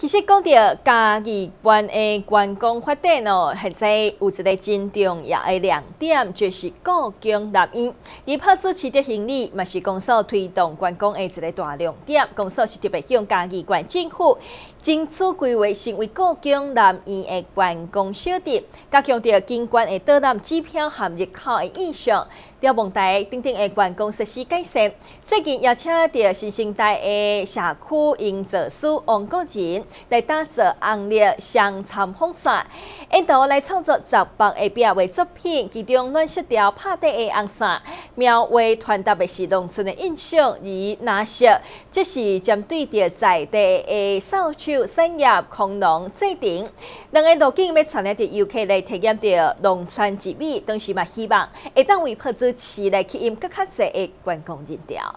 其实讲到嘉义关的观光发展哦，现在有一个真重要的亮点，就是故宫南院。伊拍出所的行李嘛是公速推动观光的一个大亮点。公速是特别向嘉义县政府争取规划成为故宫南院的观光小点，加强着景观的导览、指标和入口的印象，调望台等等的观光设施改善。最近邀请到新兴代的社区营造师王国仁。来打造红绿相参风沙，沿途来创作十八个表位作品，其中暖色调拍底的红沙描绘传达的是农村的印象与特色，这是针对着在地的扫帚产业、恐龙、制定，两个路径要陈列的游客来体验着农村之美，同时嘛希望会当为拍子市来吸引更加侪的观光人潮。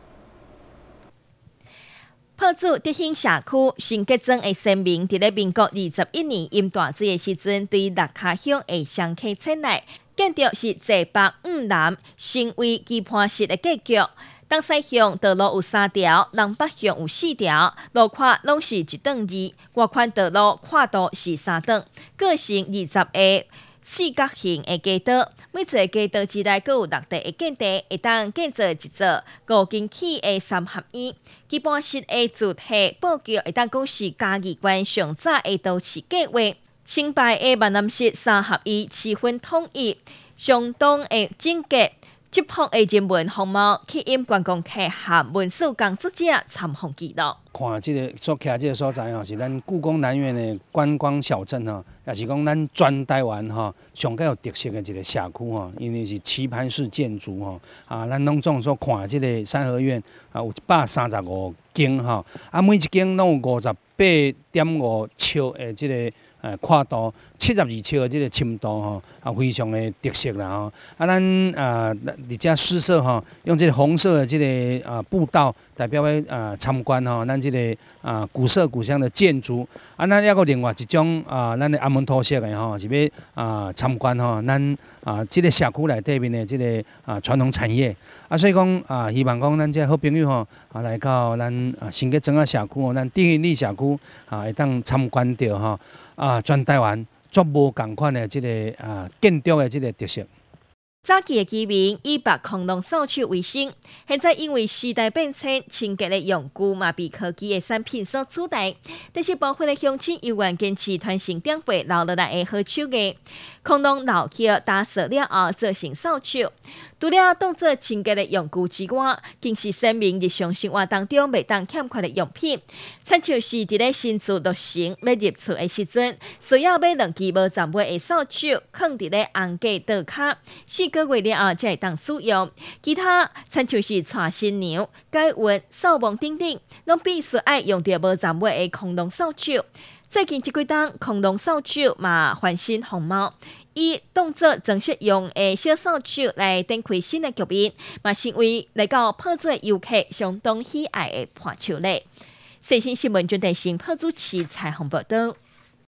破主德兴社区新吉镇的声明，伫咧民国二十一年因大水的时阵，对六卡乡的乡客青内，建筑是坐北五南，成为棋盘式的格局。东西向道路有三条，南北向有四条，路宽拢是一等二，外宽道路跨度是三等，各行二十下。四角形的街道，每一个街道之内都有六地、的建地，会当建做一座。五城区的三合一，基本是诶主体布局，会当公是嘉以完上早的都市计划，新白诶闽南式三合一，气氛统一，相当诶整洁。接番的人文风貌吸引观光客和文史工作者参访记录。看这个所徛这个所在吼，是咱故宫南苑的观光小镇吼，也是讲咱专台湾吼上较有特色的一个社区吼，因为是棋盘式建筑吼，啊，咱拢总所看这个三合院啊，有一百三十五间吼，啊，每一间拢有五十八点五尺的这个。诶，跨度七十二尺的这个深度吼，啊，非常的特色啦吼。啊，咱呃，而家试说吼，用这个红色的这个呃步道代表要呃参观吼，咱这个啊古色古香的建筑。啊，咱还个另外一种啊，咱的阿门特色的吼是要啊参观吼，咱啊这个社区内底面的这个啊传统产业。啊，所以讲啊，希望讲咱这好朋友吼，啊来到咱啊新街镇啊社区吼，咱第一里社区啊会当参观到吼。啊。啊，全台湾绝无共款的这个啊建筑的即个特色。早期的居民以把恐龙扫帚为生，现在因为时代变迁，清洁的用具嘛被科技的产品所取代。但是部分的乡亲依然坚持传承长辈留落来的好手艺，恐龙老去打扫了后，做成扫帚，除了当做清洁的用具之外，更是生命日常生活当中未当欠缺的用品。亲像是伫咧新厝落成要入厝的时阵，需要买两支无杂物的扫帚，放伫咧红家底卡。过个月后才会当使用，其他亲就是娶新娘、解围扫墓等等，拢必须爱用到无杂物的恐龙扫帚。最近即几冬，恐龙扫帚嘛换新红帽。伊动作正式用诶小扫帚来展开新的局面，嘛成为来到破子游客相当喜爱的破球类。最新新闻准备是破主持彩虹报道。